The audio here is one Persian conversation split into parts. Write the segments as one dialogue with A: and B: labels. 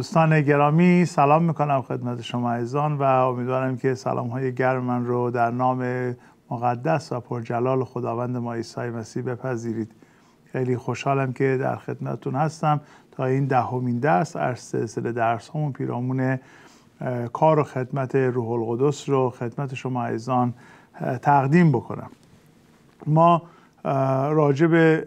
A: دوستان گرامی سلام میکنم خدمت شما ایزان و امیدوارم که سلام های گرم من رو در نام مقدس و جلال خداوند ما عیسی مسیح بپذیرید خیلی خوشحالم که در خدمتتون هستم تا این دهمین ده درس از سلسله درس همون پیرامون کار و خدمت روح القدس رو خدمت شما ایزان تقدیم بکنم ما راجع به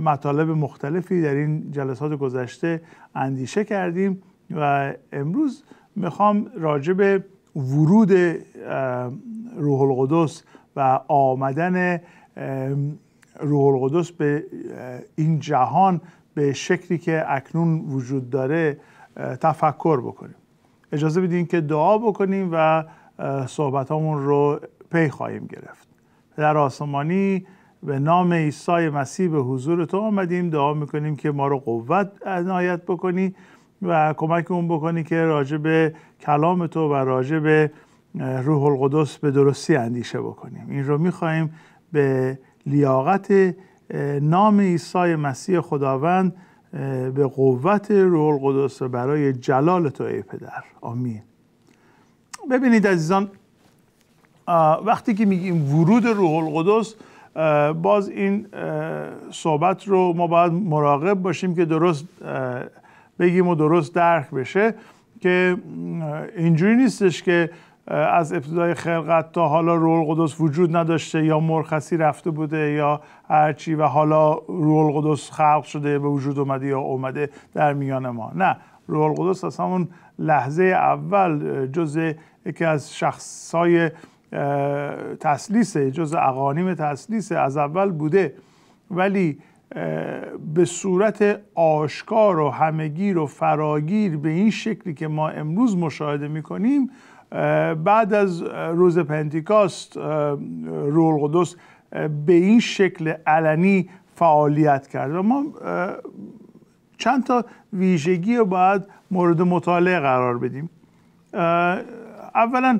A: مطالب مختلفی در این جلسات گذشته اندیشه کردیم و امروز میخوام راجع به ورود روح القدس و آمدن روح القدس به این جهان به شکلی که اکنون وجود داره تفکر بکنیم اجازه بدین که دعا بکنیم و صحبتامون رو پی خواهیم گرفت در آسمانی به نام عیسی مسیح به حضور تو آمدیم دعا میکنیم که ما رو قوت عنایت بکنی و کمک اون بکنی که راجع به کلام تو و راجع به روح القدس به درستی اندیشه بکنیم این رو میخواهیم به لیاقت نام عیسی مسیح خداوند به قوت روح القدس و برای جلال تو ای پدر آمین ببینید عزیزان وقتی که میگیم ورود روح القدس باز این صحبت رو ما باید مراقب باشیم که درست بگیم و درست درک بشه که اینجوری نیستش که از ابتدای خلقت تا حالا رول قدس وجود نداشته یا مرخصی رفته بوده یا هرچی و حالا رول قدس خلق شده به وجود اومده یا اومده در میان ما نه رول قدس از همون لحظه اول جز یکی از شخصای تسلیسه جز اقانیم تسلیسه از اول بوده ولی به صورت آشکار و همگیر و فراگیر به این شکلی که ما امروز مشاهده میکنیم بعد از روز پنتیکاست روح قدس به این شکل علنی فعالیت کرد و ما چند تا ویژگی رو باید مورد مطالعه قرار بدیم اولا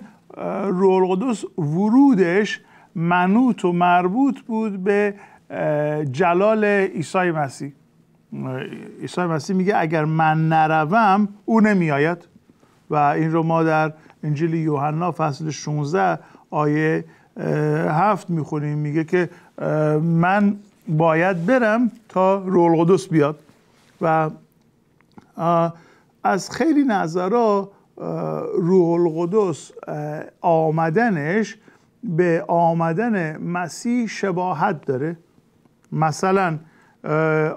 A: روح قدس ورودش منوط و مربوط بود به جلال عیسی مسیح عیسی مسیح میگه اگر من نروم او نمیآید و این رو ما در انجیل یوحنا فصل 16 آیه هفت میخونیم میگه که من باید برم تا روح القدس بیاد و از خیلی نظرها روح القدس آمدنش به آمدن مسیح شباهت داره مثلا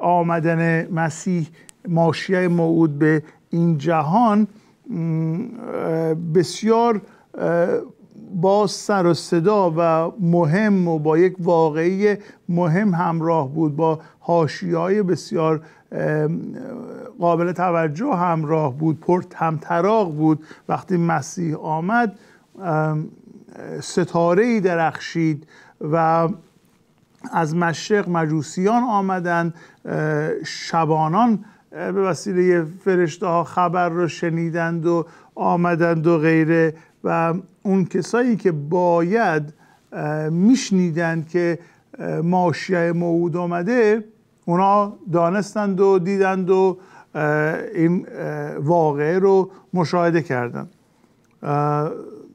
A: آمدن مسیح ماشیه موعود به این جهان بسیار با سر و صدا و مهم و با یک واقعی مهم همراه بود با هاشی های بسیار قابل توجه همراه بود پر همتراغ بود وقتی مسیح آمد ستاره درخشید و از مشرق مجوسیان آمدند شبانان به وسیله فرشته ها خبر را شنیدند و آمدند و غیره و اون کسایی که باید میشنیدند که ماشیه موعود آمده اونا دانستند و دیدند و این واقعه رو مشاهده کردند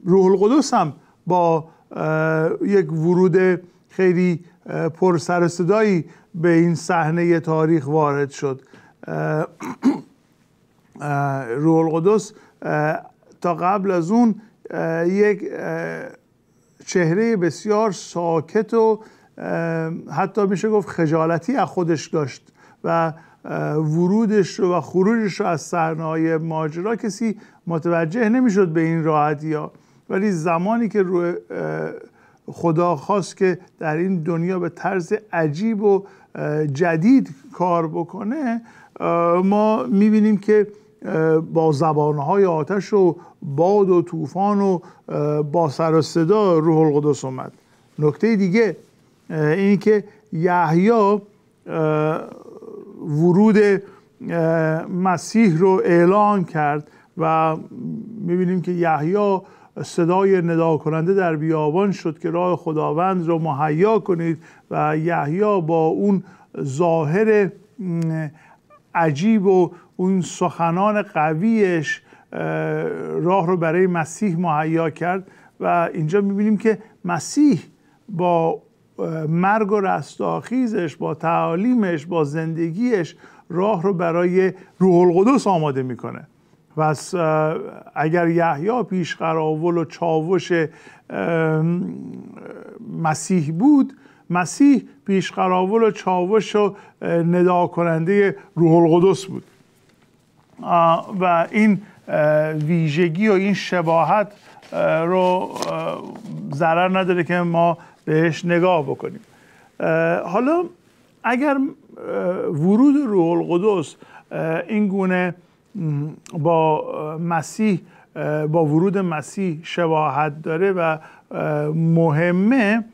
A: روح القدس هم با یک ورود خیلی پر سر صدایی به این صحنه تاریخ وارد شد روح القدس تا قبل از اون یک چهره بسیار ساکت و حتی میشه گفت خجالتی از خودش داشت و ورودش و خروجش رو از سرنای ماجرا کسی متوجه نمیشد به این راحتی ها ولی زمانی که روح خدا خواست که در این دنیا به طرز عجیب و جدید کار بکنه ما میبینیم که با زبانهای آتش و باد و طوفان و با سر و صدا روح القدس اومد نکته دیگه این که یحیی ورود مسیح رو اعلان کرد و میبینیم که یحیی صدای ندا کننده در بیابان شد که راه خداوند رو مهیا کنید و یحیی با اون ظاهر عجیب و اون سخنان قویش راه رو برای مسیح مهیا کرد و اینجا میبینیم که مسیح با مرگ و رستاخیزش با تعالیمش با زندگیش راه رو برای روح القدس آماده میکنه و اگر یحیی پیش قراول و چاوش مسیح بود مسیح پیش قراول و چاوش و ندا کننده روح القدس بود و این ویژگی و این شباهت رو ضرر نداره که ما بهش نگاه بکنیم حالا اگر ورود روح القدس این گونه با مسیح با ورود مسیح شباهت داره و مهمه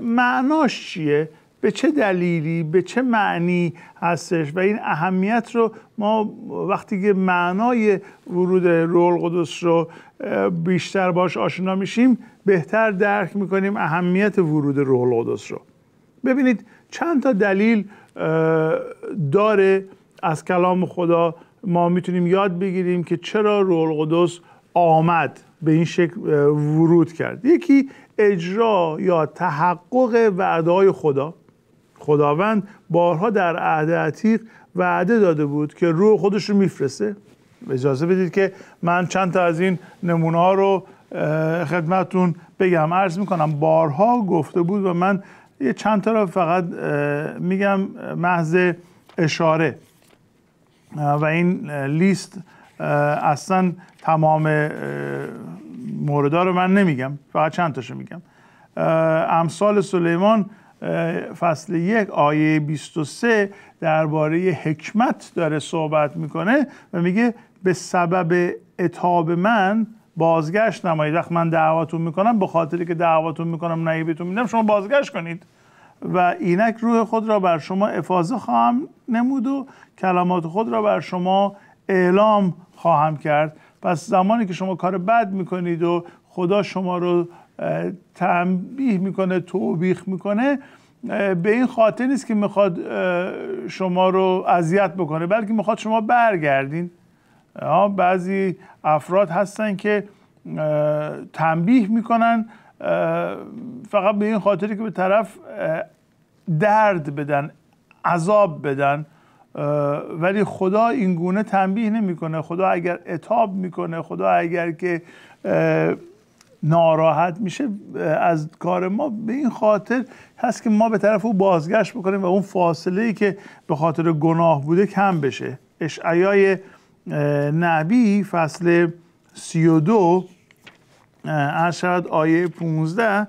A: معناش چیه به چه دلیلی به چه معنی هستش و این اهمیت رو ما وقتی که معنای ورود روح القدس رو بیشتر باش آشنا میشیم بهتر درک میکنیم اهمیت ورود روح القدس رو ببینید چند تا دلیل داره از کلام خدا ما میتونیم یاد بگیریم که چرا روح القدس آمد به این شکل ورود کرد یکی اجرا یا تحقق های خدا خداوند بارها در عهد عتیق وعده داده بود که روح خودش رو میفرسته اجازه بدید که من چند تا از این نمونه ها رو خدمتون بگم عرض میکنم بارها گفته بود و من یه چند تا رو فقط میگم محض اشاره و این لیست اصلا تمام موردا رو من نمیگم فقط چند تاشو میگم امثال سلیمان فصل یک آیه 23 درباره حکمت داره صحبت میکنه و میگه به سبب اتاب من بازگشت نمایید وقت من دعواتون میکنم به خاطری که دعواتون میکنم نهی میدم شما بازگشت کنید و اینک روح خود را بر شما افاظه خواهم نمود و کلمات خود را بر شما اعلام خواهم کرد پس زمانی که شما کار بد میکنید و خدا شما رو تنبیه میکنه توبیخ میکنه به این خاطر نیست که میخواد شما رو اذیت بکنه بلکه میخواد شما برگردین بعضی افراد هستن که تنبیه میکنن فقط به این خاطری که به طرف درد بدن عذاب بدن ولی خدا این گونه تنبیه نمیکنه خدا اگر اتاب میکنه خدا اگر که ناراحت میشه از کار ما به این خاطر هست که ما به طرف او بازگشت بکنیم و اون فاصله ای که به خاطر گناه بوده کم بشه اشعیای نبی فصل 32 ارشد آیه 15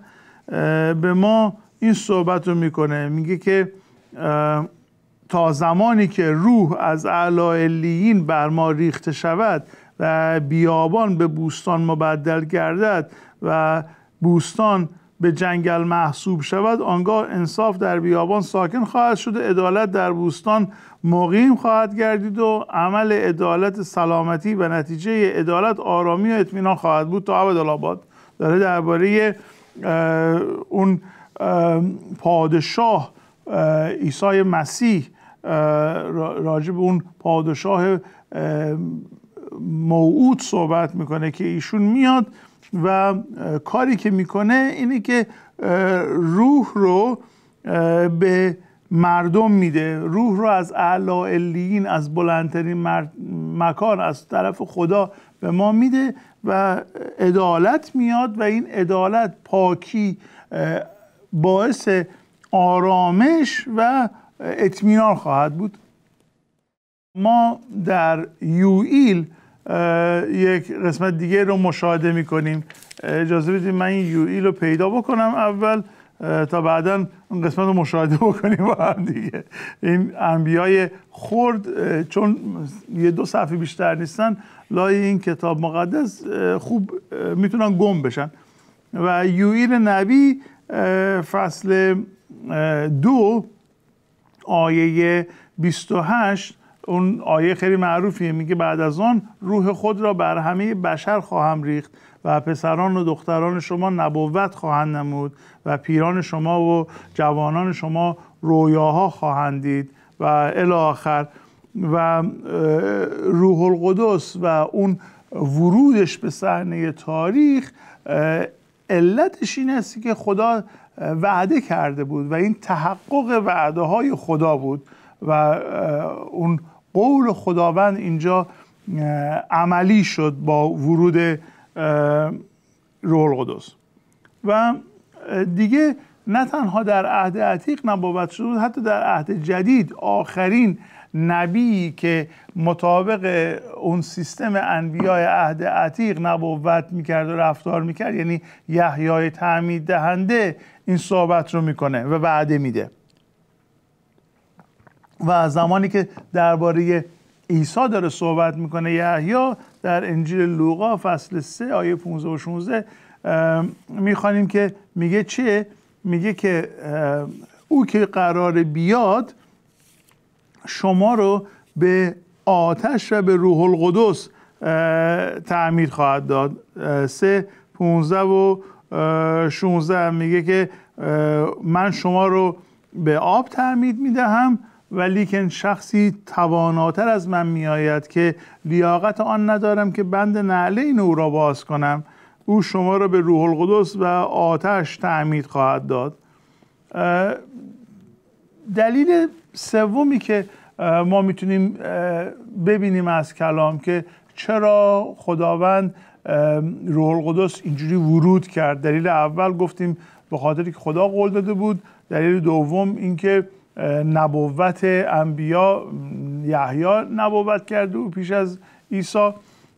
A: به ما این صحبت رو میکنه میگه که تا زمانی که روح از علایلیین بر ما ریخته شود و بیابان به بوستان مبدل گردد و بوستان به جنگل محسوب شود آنگاه انصاف در بیابان ساکن خواهد شد عدالت در بوستان مقیم خواهد گردید و عمل عدالت سلامتی و نتیجه عدالت آرامی و اطمینان خواهد بود تا عبدالآباد داره درباره اون پادشاه عیسی مسیح راجب اون پادشاه موعود صحبت میکنه که ایشون میاد و کاری که میکنه اینه که روح رو به مردم میده روح رو از اعلا الیین از بلندترین مکان از طرف خدا به ما میده و عدالت میاد و این عدالت پاکی باعث آرامش و اطمینان خواهد بود ما در یوئیل یک قسمت دیگه رو مشاهده میکنیم اجازه بدید من این یو رو پیدا بکنم اول تا بعدا اون قسمت رو مشاهده بکنیم با هم دیگه این انبیای خرد چون یه دو صفحه بیشتر نیستن لای این کتاب مقدس خوب میتونن گم بشن و یوئیل نبی فصل دو آیه 28 اون آیه خیلی معروفیه میگه بعد از آن روح خود را بر همه بشر خواهم ریخت و پسران و دختران شما نبوت خواهند نمود و پیران شما و جوانان شما رویاها خواهند دید و الی آخر و روح القدس و اون ورودش به صحنه تاریخ علتش این است که خدا وعده کرده بود و این تحقق وعده های خدا بود و اون قول خداوند اینجا عملی شد با ورود روح القدس و دیگه نه تنها در عهد عتیق نبوت شده حتی در عهد جدید آخرین نبی که مطابق اون سیستم انبیای عهد عتیق نبوت میکرد و رفتار میکرد یعنی یحیای تعمید دهنده این صحبت رو میکنه و وعده میده و زمانی که درباره عیسی داره صحبت میکنه یحیی در انجیل لوقا فصل 3 آیه 15 و 16 میخوانیم که میگه چیه میگه که او که قرار بیاد شما رو به آتش و به روح القدس تعمیر خواهد داد سه 15 و 16 میگه که من شما رو به آب تعمید میدهم ولیکن شخصی تواناتر از من میآید که لیاقت آن ندارم که بند این او را باز کنم او شما را به روح القدس و آتش تعمید خواهد داد دلیل سومی که ما میتونیم ببینیم از کلام که چرا خداوند روح القدس اینجوری ورود کرد دلیل اول گفتیم به خاطر که خدا قول داده بود دلیل دوم اینکه نبوت انبیا یحیی نبوت کرده و پیش از عیسی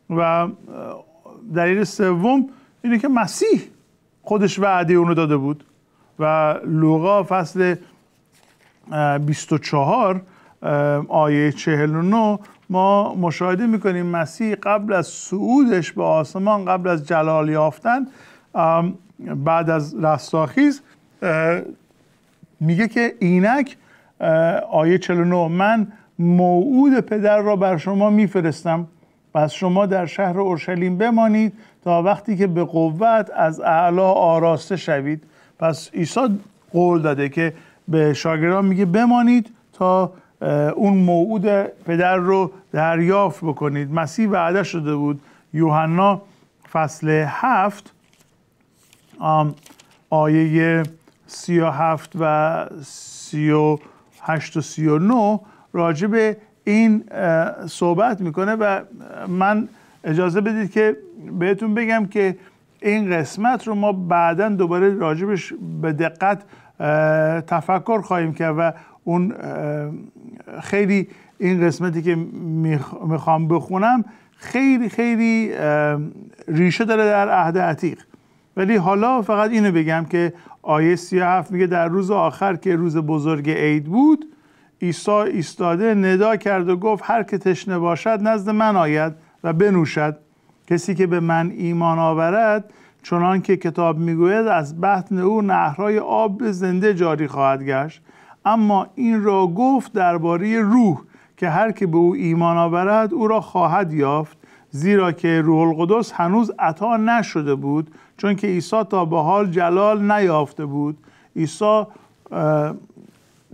A: و دلیل سوم اینه که مسیح خودش وعده اونو داده بود و لوقا فصل 24 آیه 49 ما مشاهده میکنیم مسیح قبل از صعودش به آسمان قبل از جلال یافتن بعد از رستاخیز میگه که اینک آیه 49 من موعود پدر را بر شما میفرستم پس شما در شهر اورشلیم بمانید تا وقتی که به قوت از اعلا آراسته شوید پس عیسی قول داده که به شاگردان میگه بمانید تا اون موعود پدر رو دریافت بکنید مسیح وعده شده بود یوحنا فصل هفت آیه سی و هفت و و 839 راجع به این صحبت میکنه و من اجازه بدید که بهتون بگم که این قسمت رو ما بعدا دوباره راجبش به دقت تفکر خواهیم کرد و اون خیلی این قسمتی که میخوام بخونم خیلی خیلی ریشه داره در عهد عتیق ولی حالا فقط اینو بگم که آیه 37 میگه در روز آخر که روز بزرگ عید بود عیسی ایستاده ندا کرد و گفت هر که تشنه باشد نزد من آید و بنوشد کسی که به من ایمان آورد چنان که کتاب میگوید از بطن او نهرهای آب زنده جاری خواهد گشت اما این را گفت درباره روح که هر که به او ایمان آورد او را خواهد یافت زیرا که روح القدس هنوز عطا نشده بود چون که عیسی تا به حال جلال نیافته بود عیسی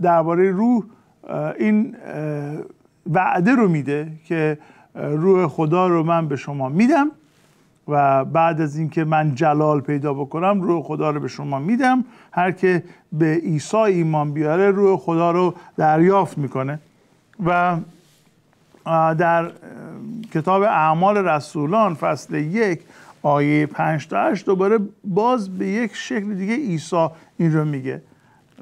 A: درباره روح این وعده رو میده که روح خدا رو من به شما میدم و بعد از اینکه من جلال پیدا بکنم روح خدا رو به شما میدم هر که به عیسی ایمان بیاره روح خدا رو دریافت میکنه و در کتاب اعمال رسولان فصل یک آیه 5 تا 8 دوباره باز به یک شکل دیگه عیسی این رو میگه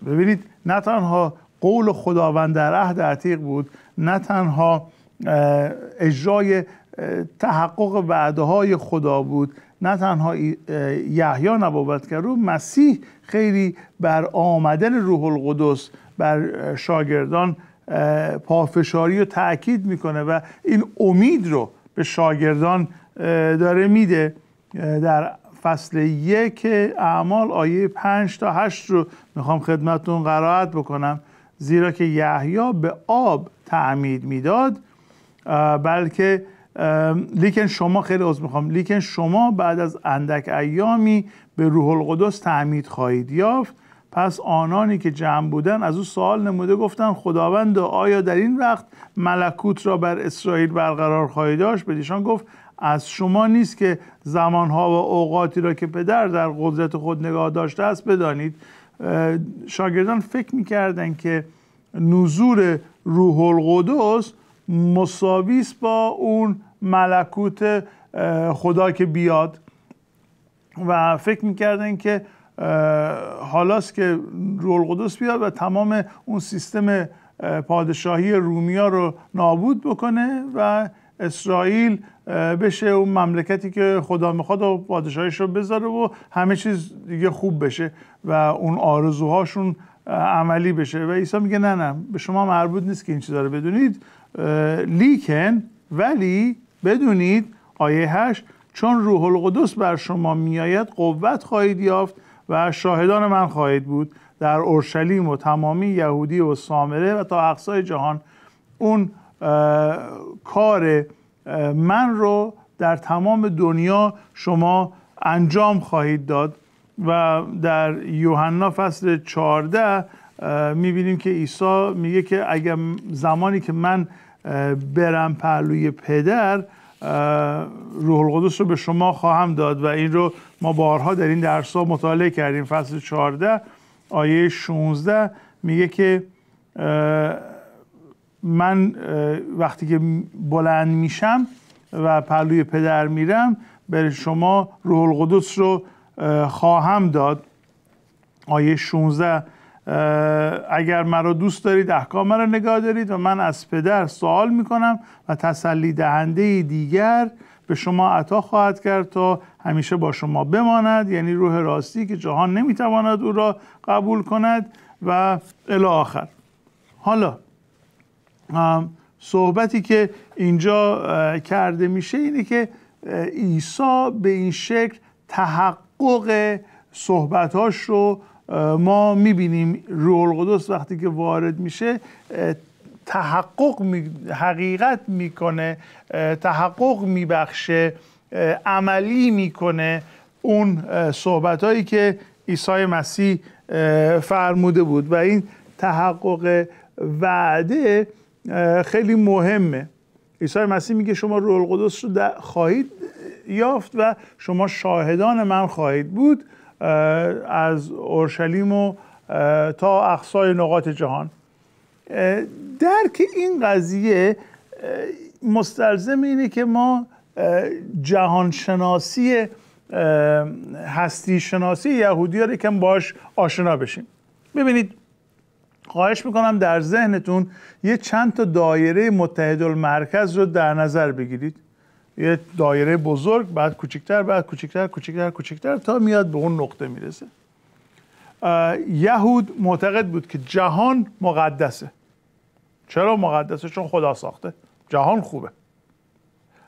A: ببینید نه تنها قول خداوند در عهد عتیق بود نه تنها اجرای تحقق وعده های خدا بود نه تنها یحیی نبوت کرد رو مسیح خیلی بر آمدن روح القدس بر شاگردان پافشاری و تاکید میکنه و این امید رو به شاگردان داره میده در فصل یک اعمال آیه پنج تا هشت رو میخوام خدمتون قرائت بکنم زیرا که یحیی به آب تعمید میداد بلکه لیکن شما خیلی عذر میخوام لیکن شما بعد از اندک ایامی به روح القدس تعمید خواهید یافت پس آنانی که جمع بودن از او سوال نموده گفتن خداوند آیا در این وقت ملکوت را بر اسرائیل برقرار خواهی داشت دیشان گفت از شما نیست که زمانها و اوقاتی را که پدر در قدرت خود نگاه داشته است بدانید شاگردان فکر میکردن که نزور روح القدس مساوی با اون ملکوت خدا که بیاد و فکر میکردن که حالاست که روح القدس بیاد و تمام اون سیستم پادشاهی رومیا رو نابود بکنه و اسرائیل بشه اون مملکتی که خدا میخواد و پادشاهیش رو بذاره و همه چیز دیگه خوب بشه و اون آرزوهاشون عملی بشه و عیسی میگه نه نه به شما مربوط نیست که این چیزا رو بدونید لیکن ولی بدونید آیه 8 چون روح القدس بر شما میآید قوت خواهید یافت و شاهدان من خواهید بود در اورشلیم و تمامی یهودی و سامره و تا اقصای جهان اون کار من رو در تمام دنیا شما انجام خواهید داد و در یوحنا فصل 14 میبینیم که عیسی میگه که اگر زمانی که من برم پهلوی پدر روح القدس رو به شما خواهم داد و این رو ما بارها در این درس مطالعه کردیم فصل 14 آیه 16 میگه که من وقتی که بلند میشم و پلوی پدر میرم به شما روح القدس رو خواهم داد آیه 16 اگر مرا دوست دارید احکام مرا نگاه دارید و من از پدر سوال میکنم و تسلی دهنده دیگر به شما عطا خواهد کرد تا همیشه با شما بماند یعنی روح راستی که جهان نمیتواند او را قبول کند و الی آخر حالا صحبتی که اینجا کرده میشه اینه که عیسی به این شکل تحقق صحبتاش رو ما میبینیم روح القدس وقتی که وارد میشه تحقق حقیقت میکنه تحقق میبخشه عملی میکنه اون صحبت هایی که عیسی مسیح فرموده بود و این تحقق وعده خیلی مهمه عیسی مسیح میگه شما روح القدس رو خواهید یافت و شما شاهدان من خواهید بود از اورشلیم و تا اقصای نقاط جهان درک این قضیه مستلزم اینه که ما شناسی هستی شناسی یهودی رو یکم باش آشنا بشیم ببینید خواهش میکنم در ذهنتون یه چند تا دایره متحد مرکز رو در نظر بگیرید یه دایره بزرگ بعد کوچکتر بعد کوچکتر کوچکتر کوچکتر تا میاد به اون نقطه میرسه یهود معتقد بود که جهان مقدسه چرا مقدسه چون خدا ساخته جهان خوبه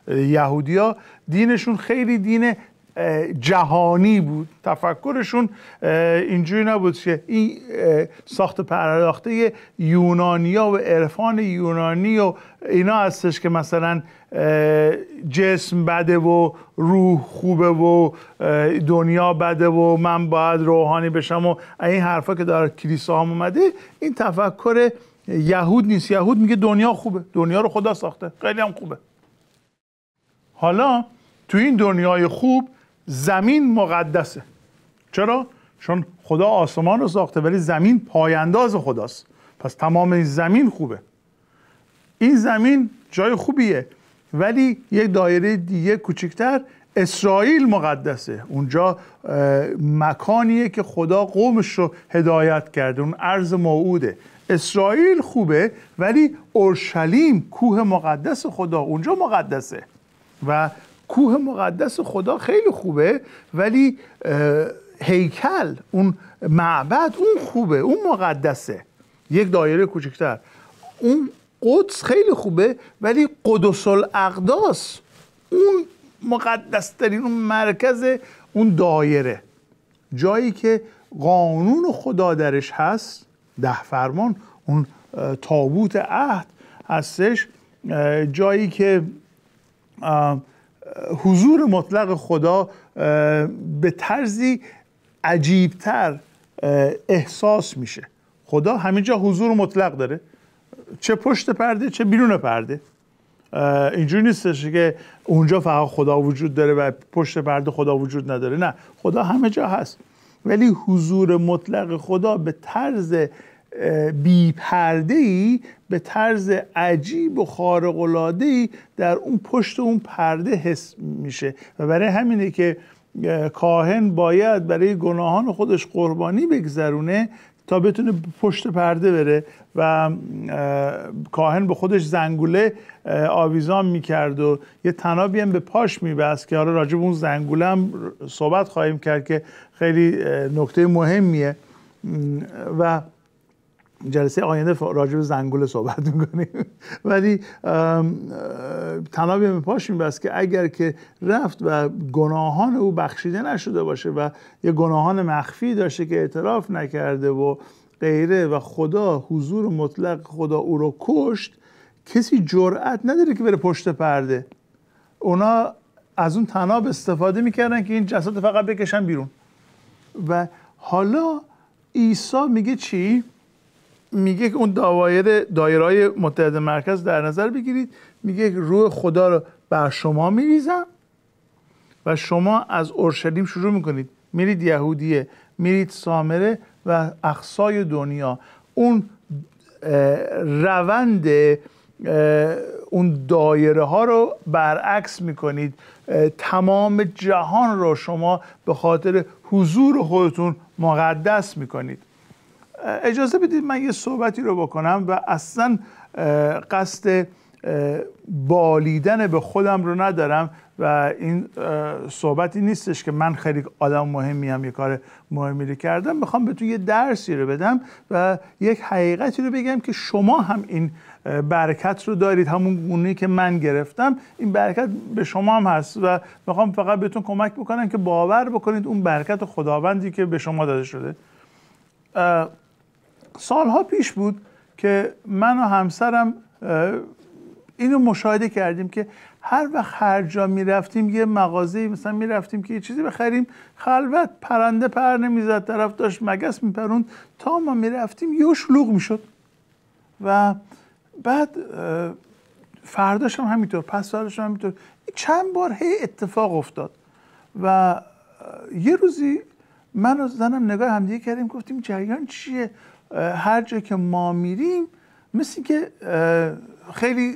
A: یهودیا دینشون خیلی دینه، جهانی بود تفکرشون اینجوری نبود که این ساخت پرداخته یونانیا و عرفان یونانی و اینا هستش که مثلا جسم بده و روح خوبه و دنیا بده و من باید روحانی بشم و این حرفا که در کلیسا هم اومده این تفکر یهود نیست یهود میگه دنیا خوبه دنیا رو خدا ساخته خیلی هم خوبه حالا تو این دنیای خوب زمین مقدسه چرا؟ چون خدا آسمان رو ساخته ولی زمین پایانداز خداست پس تمام این زمین خوبه این زمین جای خوبیه ولی یک دایره دیگه کوچکتر اسرائیل مقدسه اونجا مکانیه که خدا قومش رو هدایت کرده اون عرض موعوده اسرائیل خوبه ولی اورشلیم کوه مقدس خدا اونجا مقدسه و کوه مقدس خدا خیلی خوبه ولی هیکل اون معبد اون خوبه اون مقدسه یک دایره کوچکتر اون قدس خیلی خوبه ولی قدس الاقداس اون مقدس ترین اون مرکز اون دایره جایی که قانون خدا درش هست ده فرمان اون تابوت عهد هستش جایی که حضور مطلق خدا به طرزی عجیبتر احساس میشه خدا همینجا حضور مطلق داره چه پشت پرده چه بیرون پرده اینجوری نیستش که اونجا فقط خدا وجود داره و پشت پرده خدا وجود نداره نه خدا همه جا هست ولی حضور مطلق خدا به طرز بی ای به طرز عجیب و خارق العاده ای در اون پشت اون پرده حس میشه و برای همینه که کاهن باید برای گناهان خودش قربانی بگذرونه تا بتونه پشت پرده بره و کاهن به خودش زنگوله آویزان میکرد و یه تنابی هم به پاش میبست که حالا راجب اون زنگوله هم صحبت خواهیم کرد که خیلی نکته مهمیه و جلسه آینده راجع به زنگوله صحبت میکنیم ولی تنابی پاشیم بس که اگر که رفت و گناهان او بخشیده نشده باشه و یه گناهان مخفی داشته که اعتراف نکرده و غیره و خدا حضور مطلق خدا او رو کشت کسی جرأت نداره که بره پشت پرده اونا از اون تناب استفاده میکردن که این جسد فقط بکشن بیرون و حالا عیسی میگه چی؟ میگه که اون دوایر دایرای متحد مرکز در نظر بگیرید میگه که روح خدا رو بر شما میریزم و شما از اورشلیم شروع میکنید میرید یهودیه میرید سامره و اقصای دنیا اون روند اون دایره ها رو برعکس میکنید تمام جهان رو شما به خاطر حضور خودتون مقدس میکنید اجازه بدید من یه صحبتی رو بکنم و اصلا قصد بالیدن به خودم رو ندارم و این صحبتی نیستش که من خیلی آدم مهمی هم یه کار مهمی رو کردم میخوام به تو یه درسی رو بدم و یک حقیقتی رو بگم که شما هم این برکت رو دارید همون گونه که من گرفتم این برکت به شما هم هست و میخوام فقط بهتون کمک بکنم که باور بکنید اون برکت خداوندی که به شما داده شده سالها پیش بود که من و همسرم اینو مشاهده کردیم که هر وقت هر جا میرفتیم یه مغازه مثلا میرفتیم که یه چیزی بخریم خلوت پرنده پر نمیزد طرف داشت مگس پرون تا ما میرفتیم یه شلوغ شد و بعد فرداش هم همینطور پس فرداش هم همینطور چند بار هی اتفاق افتاد و یه روزی من و زنم نگاه همدیگه کردیم گفتیم جریان چیه هر جا که ما میریم مثل که خیلی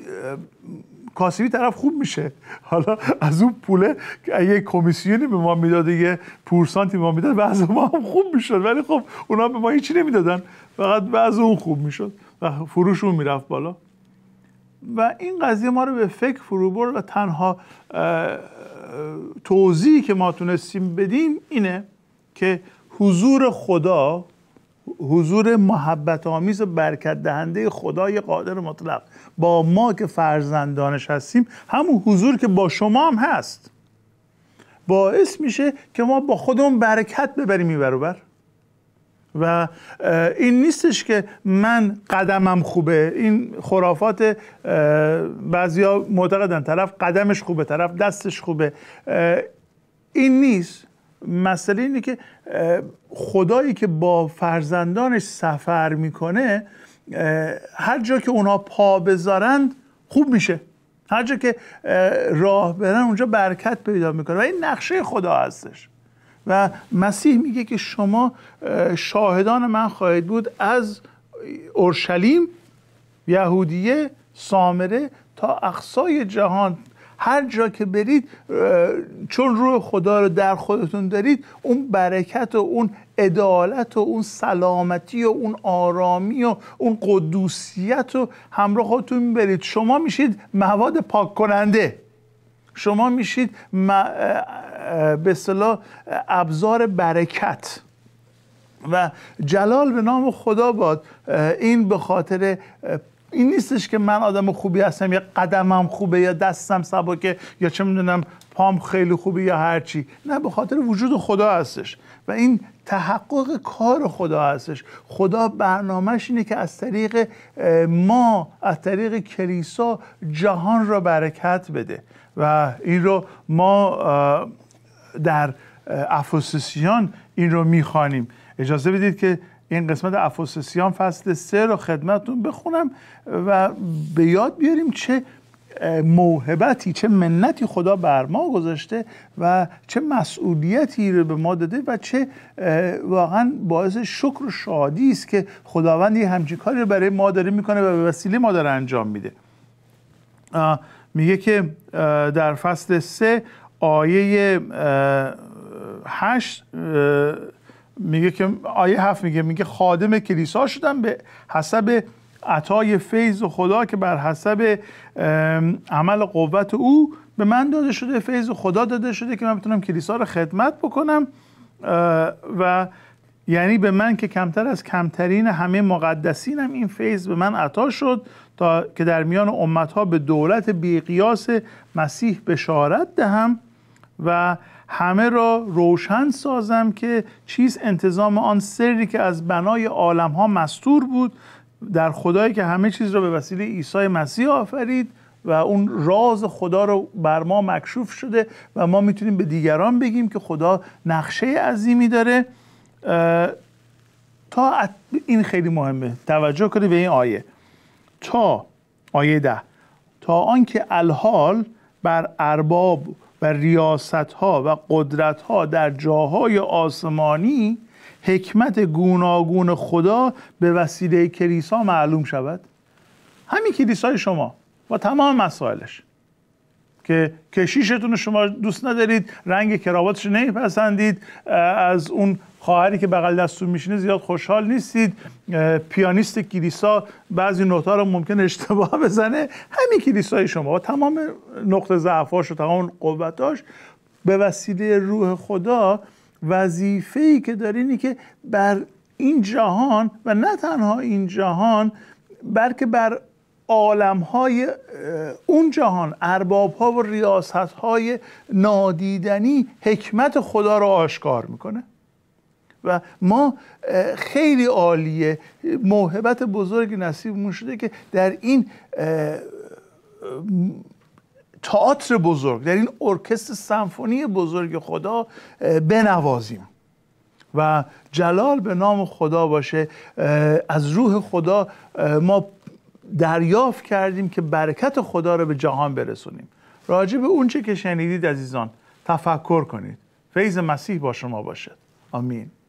A: کاسبی طرف خوب میشه حالا از اون پوله که یه کمیسیونی به ما میداد یه پورسانتی به ما میداد بعض ما هم خوب میشد ولی خب اونا به ما هیچی نمیدادن فقط بعض اون خوب میشد و فروش اون میرفت بالا و این قضیه ما رو به فکر فرو برد و تنها توضیحی که ما تونستیم بدیم اینه که حضور خدا حضور محبت آمیز و برکت دهنده خدای قادر مطلق با ما که فرزندانش هستیم همون حضور که با شما هم هست باعث میشه که ما با خودمون برکت ببریم این بر و این نیستش که من قدمم خوبه این خرافات بعضیا معتقدن طرف قدمش خوبه طرف دستش خوبه این نیست مسئله اینه که خدایی که با فرزندانش سفر میکنه هر جا که اونا پا بذارند خوب میشه هر جا که راه برن اونجا برکت پیدا میکنه و این نقشه خدا هستش و مسیح میگه که شما شاهدان من خواهید بود از اورشلیم یهودیه سامره تا اقصای جهان هر جا که برید چون روح خدا رو در خودتون دارید اون برکت و اون عدالت و اون سلامتی و اون آرامی و اون قدوسیت رو همراه خودتون میبرید شما میشید مواد پاک کننده شما میشید به صلاح ابزار برکت و جلال به نام خدا باد این به خاطر این نیستش که من آدم خوبی هستم یا قدمم خوبه یا دستم سبکه یا چه میدونم پام خیلی خوبه یا هرچی نه به خاطر وجود خدا هستش و این تحقق کار خدا هستش خدا برنامهش اینه که از طریق ما از طریق کلیسا جهان را برکت بده و این رو ما در افسوسیان این رو میخوانیم اجازه بدید که این قسمت افوسسیان فصل سه رو خدمتون بخونم و به یاد بیاریم چه موهبتی چه منتی خدا بر ما گذاشته و چه مسئولیتی رو به ما داده و چه واقعا باعث شکر و شادی است که خداوند یه همچین کاری رو برای ما داره میکنه و به وسیله ما داره انجام میده میگه که در فصل سه آیه هشت میگه که آیه هفت میگه میگه خادم کلیسا شدم به حسب عطای فیض خدا که بر حسب عمل قوت او به من داده شده فیض خدا داده شده که من بتونم کلیسا رو خدمت بکنم و یعنی به من که کمتر از کمترین همه مقدسینم این فیض به من عطا شد تا که در میان امتها به دولت بیقیاس مسیح بشارت دهم و همه را روشن سازم که چیز انتظام آن سری که از بنای عالم ها مستور بود در خدایی که همه چیز را به وسیله عیسی مسیح آفرید و اون راز خدا رو بر ما مکشوف شده و ما میتونیم به دیگران بگیم که خدا نقشه عظیمی داره تا این خیلی مهمه توجه کنید به این آیه تا آیه ده تا آنکه الحال بر ارباب و ریاست ها و قدرت ها در جاهای آسمانی حکمت گوناگون خدا به وسیله کلیسا معلوم شود همین کلیسای شما و تمام مسائلش که کشیشتون شما دوست ندارید رنگ کراواتش نمیپسندید از اون خواهری که بغل دستون میشینه زیاد خوشحال نیستید پیانیست کلیسا بعضی نوتا رو ممکن اشتباه بزنه همین کلیسای شما و تمام نقطه ضعفاش و تمام قوتاش به وسیله روح خدا وظیفه ای که داره که بر این جهان و نه تنها این جهان بلکه بر عالم های اون جهان ارباب ها و ریاست های نادیدنی حکمت خدا رو آشکار میکنه و ما خیلی عالیه موهبت بزرگی نصیبمون شده که در این تئاتر بزرگ در این ارکستر سمفونی بزرگ خدا بنوازیم و جلال به نام خدا باشه از روح خدا ما دریافت کردیم که برکت خدا را به جهان برسونیم راجع به اونچه که شنیدید عزیزان تفکر کنید فیض مسیح با شما باشد آمین